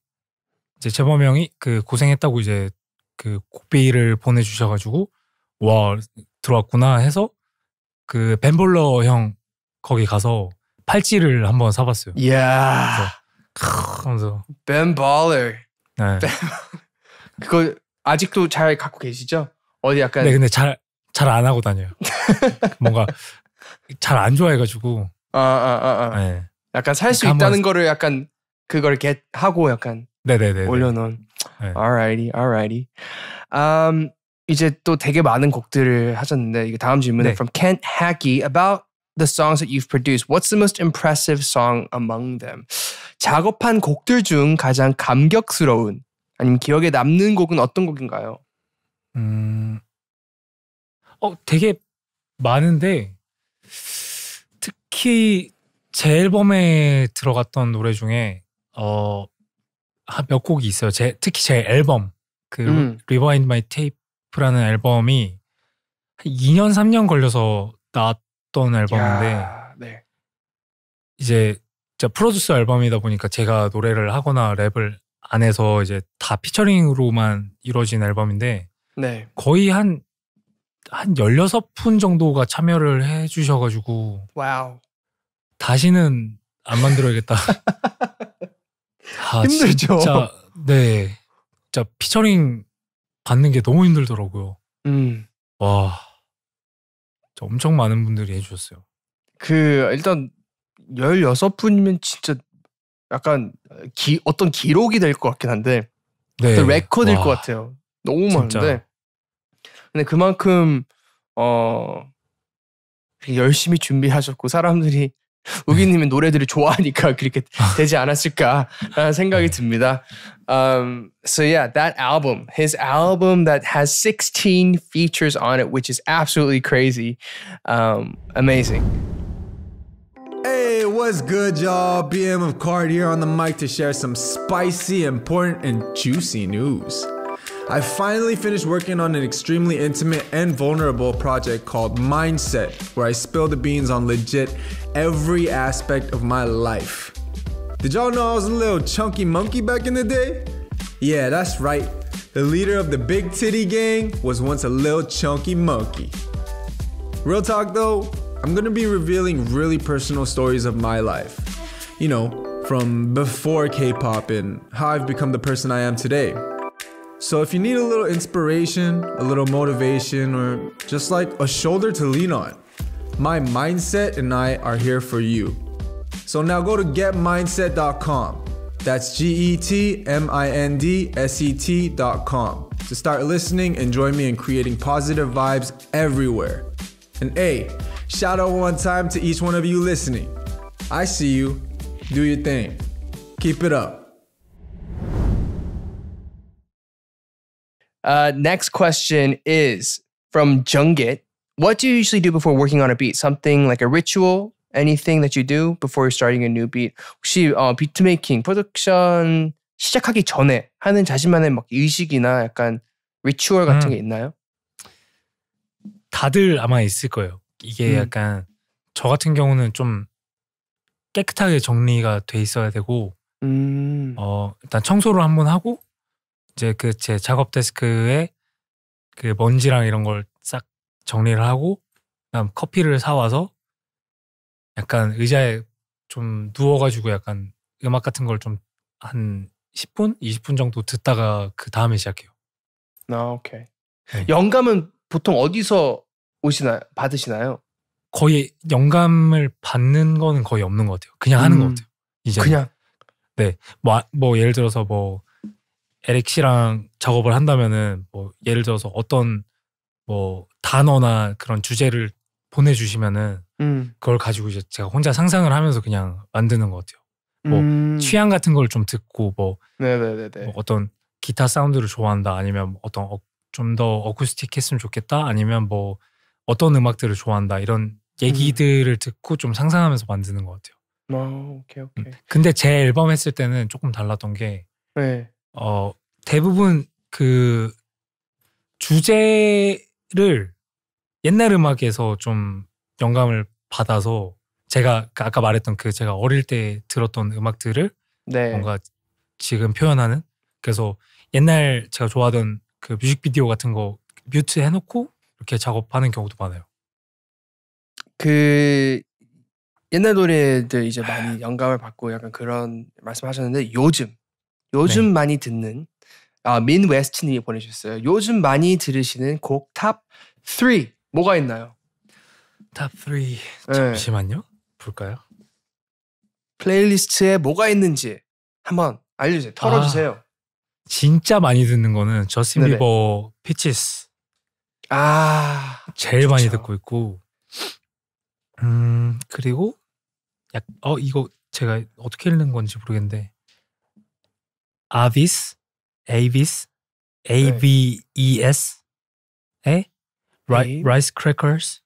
이제 재범 형이 그 고생했다고 이제 그 곡비를 보내주셔가지고 와 들어왔구나 해서 그 벤볼러 형 거기 가서 팔찌를 한번 사봤어요. 예. Yeah. 하면서 벤볼러. 네. 그거 아직도 잘 갖고 계시죠? 어디 약간. 네, 근데 잘 잘 안 하고 다녀요. 뭔가 잘 안 좋아해가지고. 아, 아, 아, 아. 네. 약간 살 수 있다는 거를 약간 그걸 get 하고 약간 네네네 올려놓은. 네. Alrighty, alrighty. Um, 이제 또 되게 많은 곡들을 하셨는데 이게 다음 질문은 네. from Kent Hackey about the songs that you've produced. What's the most impressive song among them? 작업한 곡들 중 가장 감격스러운 아니면 기억에 남는 곡은 어떤 곡인가요? 음, 어 되게 많은데 특히 제 앨범에 들어갔던 노래 중에 어, 몇 곡이 있어요. 제, 특히 제 앨범 그 음. Rewind My Tape라는 앨범이 2년 3년 걸려서 나왔던 앨범인데 야, 네. 이제 프로듀서 앨범이다 보니까 제가 노래를 하거나 랩을 안 해서 이제 다 피처링으로만 이루어진 앨범인데 네. 거의 한한 16분 정도가 참여를 해 주셔가지고. 와우. 다시는 안 만들어야겠다. 아, 힘들죠. 진짜, 네. 진짜 피처링 받는 게 너무 힘들더라고요. 음. 와. 엄청 많은 분들이 해주셨어요. 그, 일단, 16분이면 진짜 약간 기, 어떤 기록이 될 것 같긴 한데, 네. 레코드일 것 같아요. 너무 진짜. 많은데. 근데 그만큼 어 열심히 준비하셨고 사람들이 우기님의 노래들을 좋아하니까 그렇게 되지 않았을까라는 생각이 듭니다. Um, so yeah, that album, his album that has 16 features on it, which is absolutely crazy, um, amazing. Hey, what's good, y'all? BM of Card here on the mic to share some spicy, important, and juicy news. I finally finished working on an extremely intimate and vulnerable project called Mindset, where I spill the beans on legit every aspect of my life. Did y'all know I was a little chunky monkey back in the day? Yeah, that's right. The leader of the Big Titty Gang was once a little chunky monkey. Real talk though, I'm gonna be revealing really personal stories of my life. You know, from before K pop and how I've become the person I am today. So if you need a little inspiration, a little motivation, or just like a shoulder to lean on, my mindset and I are here for you. So now go to getmindset.com. That's G E T M I N D S E T.com to start listening and join me in creating positive vibes everywhere. And A, shout out one time to each one of you listening. I see you. Do your thing. Keep it up. Uh, next question is from Jungit. What do you usually do before working on a beat? Something like a ritual? Anything that you do before starting a new beat? 혹시 어, 비트 메이킹, 프로덕션 시작하기 전에 하는 자신만의 막 의식이나 약간 리추얼 같은 음. 게 있나요? 다들 아마 있을 거예요. 이게 음. 약간 저 같은 경우는 좀 깨끗하게 정리가 돼 있어야 되고 음. 어 일단 청소를 한번 하고 이제 그 제 작업 데스크에 그 먼지랑 이런 걸 싹 정리를 하고 그다음 커피를 사 와서 약간 의자에 좀 누워가지고 약간 음악 같은 걸 좀 한 10분, 20분 정도 듣다가 그 다음에 시작해요. 아 오케이. 네. 영감은 보통 어디서 오시나 받으시나요? 거의 영감을 받는 거는 거의 없는 것 같아요. 그냥 하는 것 음. 같아요. 이제 그냥 네, 뭐, 아, 뭐 예를 들어서 뭐 에릭 씨랑 작업을 한다면은 뭐 예를 들어서 어떤 뭐 단어나 그런 주제를 보내주시면은 음. 그걸 가지고 이제 제가 혼자 상상을 하면서 그냥 만드는 것 같아요. 뭐 음. 취향 같은 걸 좀 듣고 뭐, 뭐, 어떤 기타 사운드를 좋아한다 아니면 뭐 어떤 어, 좀더 어쿠스틱 했으면 좋겠다 아니면 뭐 어떤 음악들을 좋아한다 이런 얘기들을 음. 듣고 좀 상상하면서 만드는 것 같아요. 아, 오케이 오케이. 음. 근데 제 앨범 했을 때는 조금 달랐던 게 네. 어, 대부분 그 주제를 옛날 음악에서 좀 영감을 받아서 제가 그 아까 말했던 그 제가 어릴 때 들었던 음악들을 네. 뭔가 지금 표현하는 그래서 옛날 제가 좋아하던 그 뮤직비디오 같은 거 뮤트 해놓고 이렇게 작업하는 경우도 많아요. 그 옛날 노래들 이제 많이 영감을 받고 약간 그런 말씀하셨는데 요즘 요즘 네. 많이 듣는 아, 민 웨스트님이 보내주셨어요. 요즘 많이 들으시는 곡 탑 3 뭐가 있나요? 탑 3. 예. 잠시만요. 볼까요? 플레이리스트에 뭐가 있는지 한번 알려주세요. 아, 털어주세요. 아, 진짜 많이 듣는 거는 저스틴 비버 피치스. 아 제일 좋죠. 많이 듣고 있고 음 그리고 약어 이거 제가 어떻게 읽는 건지 모르겠는데 아비스, 에이비스, AVES, 에? 라이, 라이스 크래커스?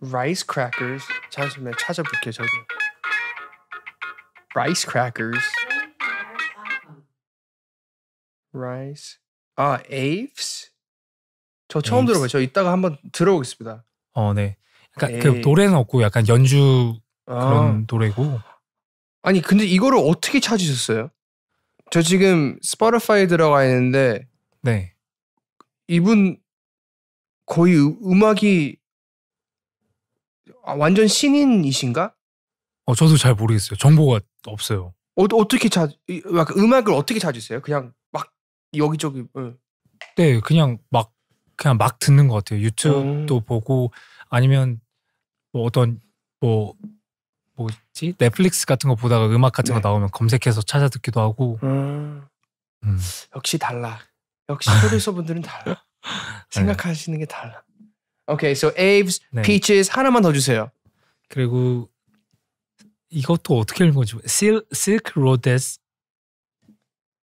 라이스 크래커스? 잠시만 찾아볼게요, 저도. 라이스 크래커스. 라이스. 아, 에이브스? 저 처음 에이브스. 들어봐요. 저 이따가 한번 들어보겠습니다. 어, 네. 그러니까 에이. 그 노래는 없고 약간 연주 아. 그런 아. 노래고. 아니, 근데 이거를 어떻게 찾으셨어요? 저 지금 스포티파이 들어가 있는데 네. 이분 거의 음, 음악이 아, 완전 신인이신가? 어 저도 잘 모르겠어요. 정보가 없어요. 어, 어떻게 자 음악을 어떻게 찾으세요? 그냥 막 여기저기 응. 예. 네 그냥 막 그냥 막 듣는 것 같아요. 유튜브도 음. 보고 아니면 뭐 어떤 뭐 뭐지 넷플릭스 같은 거 보다가 음악 같은 네. 거 나오면 검색해서 찾아 듣기도 하고 음. 음. 역시 달라 역시 소리소 분들은 달라 네. 생각하시는 게 달라 오케이 okay, so Aves 네. Peaches 하나만 더 주세요 그리고 이것도 어떻게 읽는 거지 Sil, Silk Roads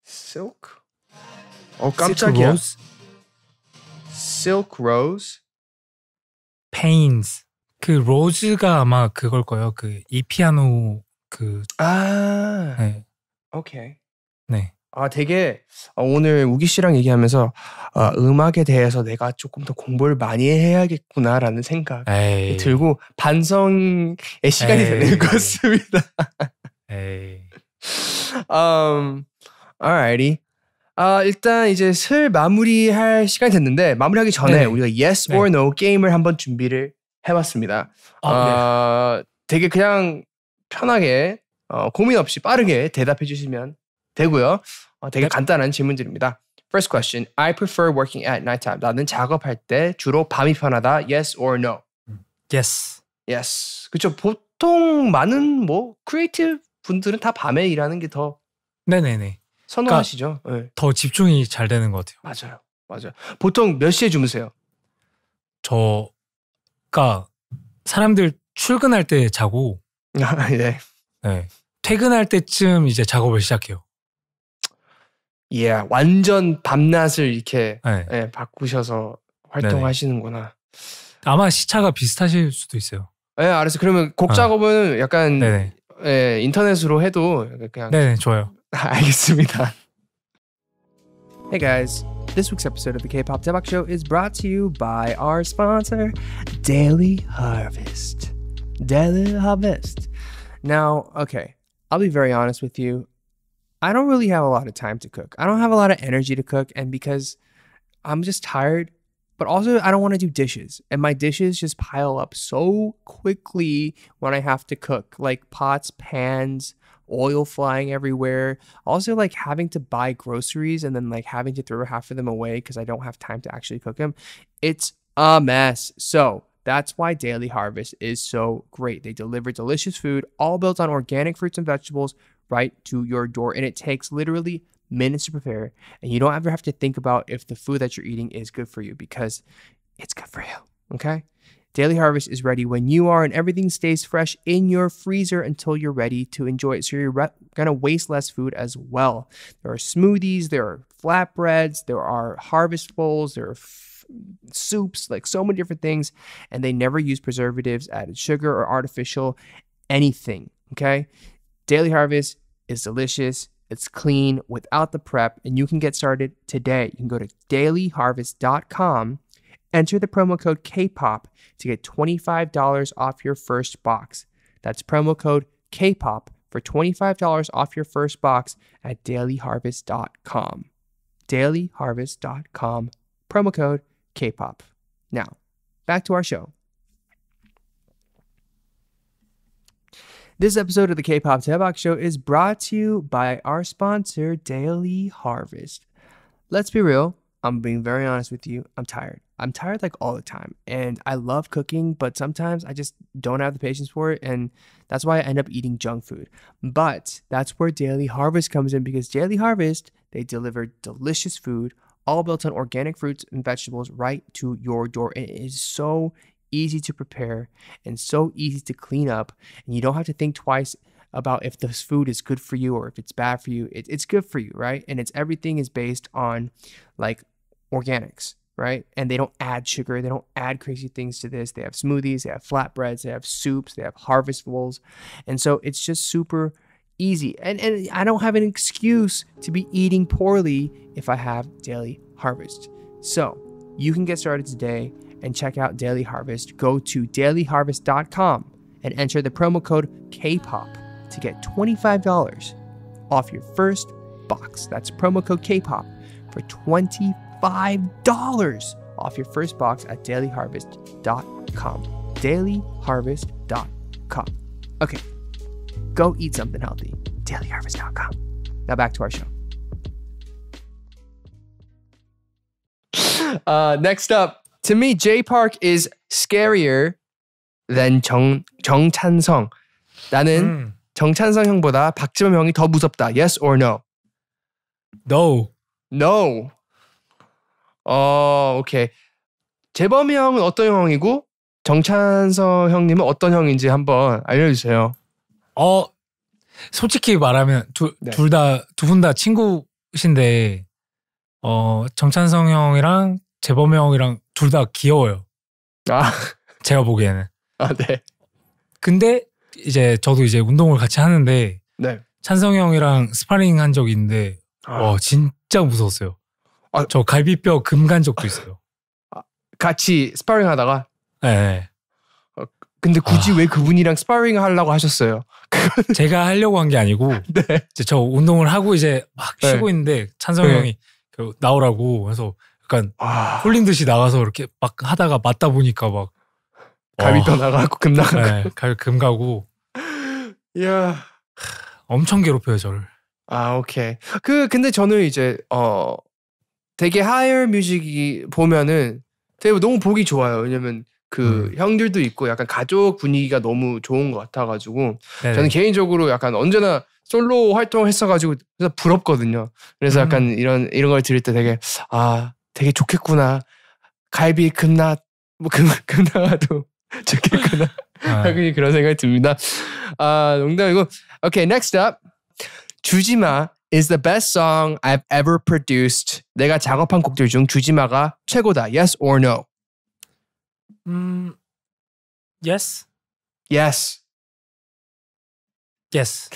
Silk 어 깜짝이야 Silk Rose, Silk Rose? Pains 그 로즈가 아마 그걸 거예요. 그이 피아노 그 아. 네. 오케이. 네. 아 되게 어, 오늘 우기 씨랑 얘기하면서 아, 음악에 대해서 내가 조금 더 공부를 많이 해야겠구나라는 생각 이 들고 반성의 시간이 에이. 되는 것 같습니다. 에이. u 음, alrighty. 아 일단 이제 슬 마무리할 시간이 됐는데 마무리하기 전에 네. 우리가 yes or 네. no 게임을 한번 준비를 해봤습니다. 아, 어, 네. 되게 그냥 편하게 어, 고민 없이 빠르게 대답해 주시면 되고요. 어, 되게 네. 간단한 질문들입니다. First question, I prefer working at nighttime. 나는 작업할 때 주로 밤이 편하다. Yes or no? 음, yes. Yes. 그렇죠. 보통 많은 뭐 크리에이티브 분들은 다 밤에 일하는 게 더 네네네 선호하시죠. 그러니까 네. 더 집중이 잘 되는 것 같아요. 맞아요, 맞아요. 보통 몇 시에 주무세요? 저 그러니까 사람들 출근할 때 자고 네. 네. 퇴근할 때쯤 이제 작업을 시작해요. 예, yeah, 완전 밤낮을 이렇게 네. 예, 바꾸셔서 활동하시는구나. 아마 시차가 비슷하실 수도 있어요. 예, 알았어. 그러면 곡 아. 작업은 아. 약간 예, 인터넷으로 해도 그냥 네 좋아요. 알겠습니다. Hey guys, this week's episode of the K pop Debug Show is brought to you by our sponsor, Daily Harvest. Daily Harvest. Now, okay, I'll be very honest with you. I don't really have a lot of time to cook. I don't have a lot of energy to cook, and because I'm just tired, but also I don't want to do dishes. And my dishes just pile up so quickly when I have to cook, like pots, pans, oil flying everywhere. Also, like having to buy groceries and then like having to throw half of them away because I don't have time to actually cook them. It's a mess. So, that's why Daily Harvest is so great. They deliver delicious food, all built on organic fruits and vegetables, right to your door. And it takes literally minutes to prepare. And you don't ever have to think about if the food that you're eating is good for you because it's good for you. Okay. Daily Harvest is ready when you are, and everything stays fresh in your freezer until you're ready to enjoy it. So you're re- going to waste less food as well. There are smoothies, there are flatbreads, there are harvest bowls, there are f- soups, like so many different things. And they never use preservatives, added sugar, or artificial anything. Okay. Daily Harvest is delicious. It's clean without the prep, and you can get started today. You can go to dailyharvest.com Enter the promo code KPOP to get $25 off your first box. That's promo code KPOP for $25 off your first box at dailyharvest.com. Dailyharvest.com, promo code KPOP. Now, back to our show. This episode of the K pop Show is brought to you by our sponsor, Daily Harvest. Let's be real, I'm being very honest with you, I'm tired. I'm tired like all the time. And I love cooking, but sometimes I just don't have the patience for it. And that's why I end up eating junk food. But that's where Daily Harvest comes in because Daily Harvest, they deliver delicious food, all built on organic fruits and vegetables right to your door. It is so easy to prepare and so easy to clean up. And you don't have to think twice about if this food is good for you or if it's bad for you. It, it's good for you, right? And it's everything is based on like organics right? And they don't add sugar, they don't add crazy things to this. They have smoothies, they have flatbreads, they have soups, they have harvest bowls. And so it's just super easy. And, and I don't have an excuse to be eating poorly if I have Daily Harvest. So you can get started today and check out Daily Harvest. Go to dailyharvest.com and enter the promo code KPOP to get $25 off your first box. That's promo code KPOP for 25 $5 off your first box at dailyharvest.com. Dailyharvest.com. Okay, go eat something healthy. Dailyharvest.com. Now back to our show. Uh, next up, to me, J Park is scarier than 정, 정찬성. 나는 음. 정찬성 형보다 박지범 형이 더 무섭다. Yes or no? No. No. 어, 오케이. 재범이 형은 어떤 형이고 정찬서 형님은 어떤 형인지 한번 알려주세요. 어, 솔직히 말하면 네. 둘다 두 분 다 친구신데 어 정찬성 형이랑 재범 형이랑 둘 다 귀여워요. 아 제가 보기에는. 아 네. 근데 이제 저도 이제 운동을 같이 하는데 네. 찬성 형이랑 스파링 한 적이 있는데 아. 와 진짜 무서웠어요. 아, 저 갈비뼈 금간 적도 있어요. 아, 같이 스파링 하다가? 네. 근데 굳이 아. 왜 그분이랑 스파링 하려고 하셨어요? 제가 하려고 한 게 아니고 네. 이제 저 운동을 하고 이제 막 네. 쉬고 있는데 찬성 네. 형이 그 나오라고 해서 약간 아. 홀린 듯이 나가서 이렇게 막 하다가 맞다 보니까 막 감이 떠나가고 어. 금 나가고 네, 금 가고 야 엄청 괴롭혀요 저를 아 오케이 그 근데 저는 이제 어 되게 하이얼 뮤직이 보면은 되게 너무 보기 좋아요. 왜냐면 그 음. 형들도 있고 약간 가족 분위기가 너무 좋은 것 같아가지고 네네. 저는 개인적으로 약간 언제나 솔로 활동을 했어가지고 그래서 부럽거든요. 그래서 음. 약간 이런 이런 걸 들을 때 되게 아 되게 좋겠구나 갈비 끝나 뭐금 금나가도 좋겠구나 하긴 아. 그런 생각이 듭니다. 아 농담이고 오케이 넥스트 y 주지마 is the best song I've ever produced. 내가 작업한 곡들 중 주지마가 최고다. Yes or no? 음, yes. Yes. Yes.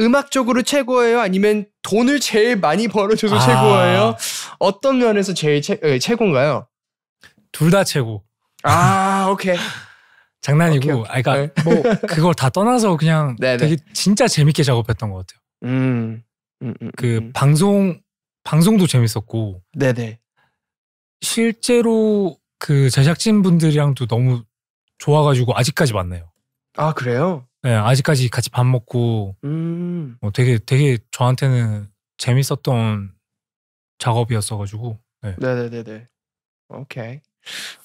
음악적으로 최고예요? 아니면 돈을 제일 많이 벌어줘서 아. 최고예요? 어떤 면에서 제일 최, 에, 최고인가요? 둘 다 최고. 아, 오케이. 장난이고, 아케이오 아, 그러니까 네. 뭐 그걸 다 떠나서 그냥 네, 네 되게 진짜 재밌게 작업했던 것 같아요. 음. 음, 음, 그 음. 방송 방송도 재밌었고 네네 실제로 그 제작진 분들이랑도 너무 좋아가지고 아직까지 만나요. 아 그래요? 네 아직까지 같이 밥 먹고 음. 뭐 되게 되게 저한테는 재밌었던 작업이었어가지고 네. 네네네네 오케이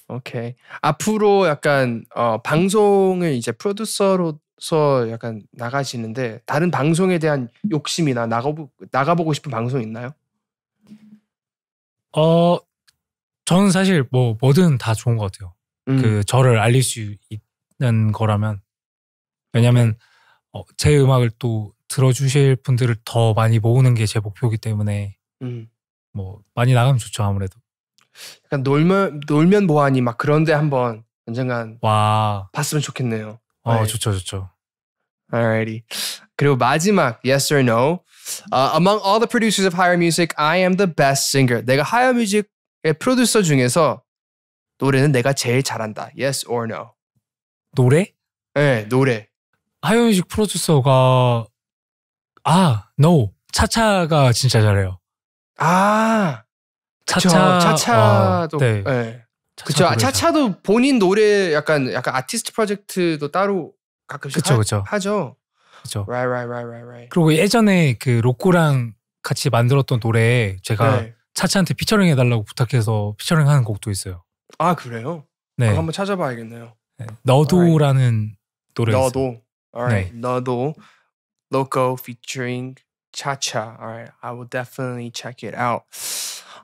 오케이 앞으로 약간 어, 방송을 이제 프로듀서로 서 약간 나가시는데 다른 방송에 대한 욕심이나 나가보, 나가보고 싶은 방송 있나요? 어 저는 사실 뭐 뭐든 다 좋은 것 같아요. 음. 그 저를 알릴 수 있는 거라면 왜냐하면 어, 제 음악을 또 들어주실 분들을 더 많이 모으는 게 제 목표이기 때문에 음. 뭐 많이 나가면 좋죠 아무래도. 약간 놀면 놀면 뭐하니 막 그런데 한번 언젠간 와 봤으면 좋겠네요. 어, right. 좋죠, 좋죠. Alrighty. 그리고 마지막 yes or no. Uh, among all the producers of higher music, I am the best singer. 내가 higher music의 프로듀서 중에서 노래는 내가 제일 잘한다. Yes or no. 노래? 네, 노래. higher music 프로듀서가 아, no. 차차가 진짜 잘해요. 아. 차차 그쵸, 차차도 아, 네. 네. 그쵸. 아, 차차도 본인 노래 약간 약간 아티스트 프로젝트도 따로 가끔씩 그쵸, 하, 그쵸. 하죠. 그쵸. Right, right, right, right, right. 그리고 예전에 그 로꼬랑 같이 만들었던 노래 제가 네. 차차한테 피처링 해달라고 부탁해서 피처링 하는 곡도 있어요. 아 그래요? 네. 한번 찾아봐야겠네요. 네. 너도라는 right. 노래. 너도. Alright. 네. 너도. Loco featuring Cha Cha. Alright. I will definitely check it out.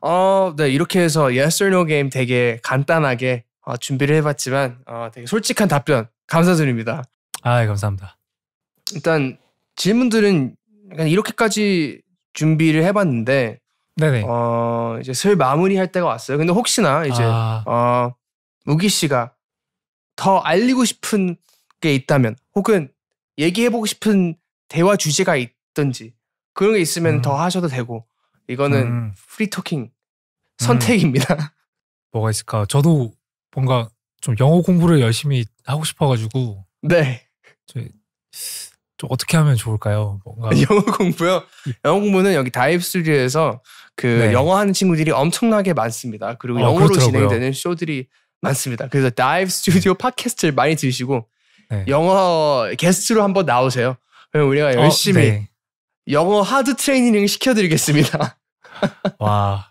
어, 네, 이렇게 해서 yes or no 게임 되게 간단하게 어, 준비를 해봤지만 어, 되게 솔직한 답변 감사드립니다. 아, 예, 감사합니다. 일단 질문들은 약간 이렇게까지 준비를 해봤는데 네네. 어, 이제 슬 마무리할 때가 왔어요. 근데 혹시나 이제 아... 어, 우기 씨가 더 알리고 싶은 게 있다면 혹은 얘기해보고 싶은 대화 주제가 있든지 그런 게 있으면 음. 더 하셔도 되고 이거는 음. 프리토킹 선택입니다. 음. 뭐가 있을까? 저도 뭔가 좀 영어 공부를 열심히 하고 싶어가지고 네. 저, 좀 어떻게 하면 좋을까요? 뭔가 영어 공부요. 영어 공부는 여기 다이브 스튜디오에서 그 네. 영어 하는 친구들이 엄청나게 많습니다. 그리고 어, 영어로 그렇더라고요. 진행되는 쇼들이 많습니다. 그래서 다이브 스튜디오 네. 팟캐스트를 많이 들으시고 네. 영어 게스트로 한번 나오세요. 그럼 우리가 어, 열심히 어, 영어 하드 트레이닝을 시켜드리겠습니다. 와.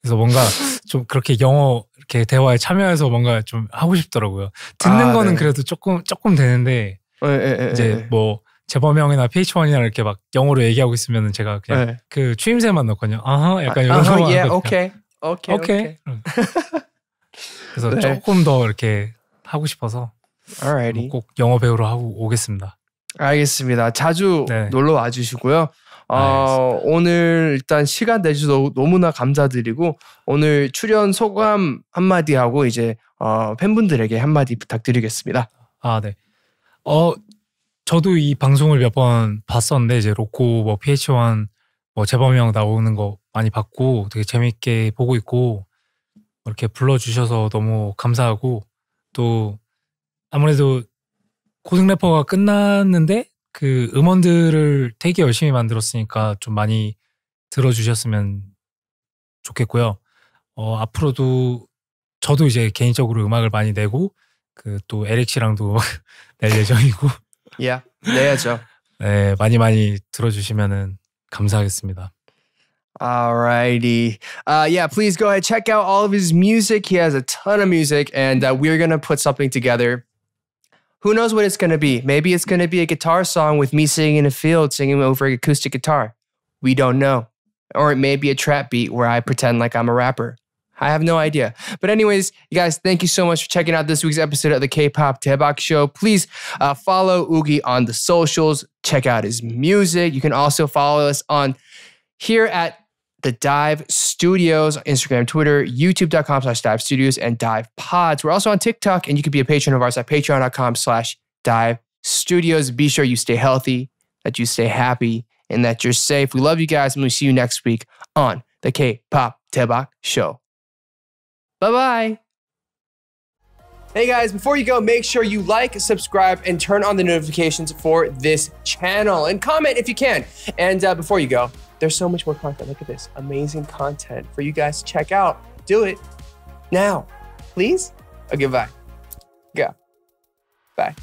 그래서 뭔가 좀 그렇게 영어 이렇게 대화에 참여해서 뭔가 좀 하고 싶더라고요. 듣는 아, 네. 거는 네. 그래도 조금 조금 되는데 네, 이제 뭐 재범이 형이나 PH1이나 이렇게 막 영어로 얘기하고 있으면 제가 그냥 네. 그 추임새만 넣거든요. 아하, 약간 아, 이런 거. 예, 오케이. 오케이. 오케이. 음. 그래서 네. 조금 더 이렇게 하고 싶어서 꼭 영어 배우러 하고 오겠습니다. 알겠습니다. 자주 네. 놀러 와 주시고요. 어, 오늘 일단 시간 내주셔서 너무나 감사드리고 오늘 출연 소감 한마디 하고 이제 어, 팬분들에게 한마디 부탁드리겠습니다. 아 네. 어 저도 이 방송을 몇 번 봤었는데 이제 로코 뭐 PH1 뭐 재범이 형 나오는 거 많이 봤고 되게 재밌게 보고 있고 이렇게 불러주셔서 너무 감사하고 또 아무래도 고등 래퍼가 끝났는데 그 음원들을 되게 열심히 만들었으니까 좀 많이 들어주셨으면 좋겠고요. 어, 앞으로도 저도 이제 개인적으로 음악을 많이 내고 그또 에릭 씨랑도 낼 예정이고. 예, yeah, 내야죠. 네, 많이 많이 들어주시면은 감사하겠습니다. Alrighty. Uh, yeah, please go ahead. Check out all of his music. He has a ton of music, and uh, we're going to put something together who knows what it's going to be? Maybe it's going to be a guitar song with me singing in a field, singing over an acoustic guitar. We don't know. Or it may be a trap beat where I pretend like I'm a rapper. I have no idea. But, anyways, you guys, thank you so much for checking out this week's episode of the K pop Tebak show. Please uh, follow Oogie on the socials, check out his music. You can also follow us on here at the Dive Studios, Instagram, Twitter, youtube.com slash dive studios, and dive pods. We're also on TikTok, and you can be a patron of ours at patreon.com slash dive studios. Be sure you stay healthy, that you stay happy, and that you're safe. We love you guys, and we'll see you next week on the K Pop Tebak Show. Bye bye. Hey guys, before you go, make sure you like, subscribe, and turn on the notifications for this channel. And comment if you can. And uh, before you go, there's so much more content. Look at this amazing content for you guys to check out. Do it now, please. Okay, bye. Go. Bye.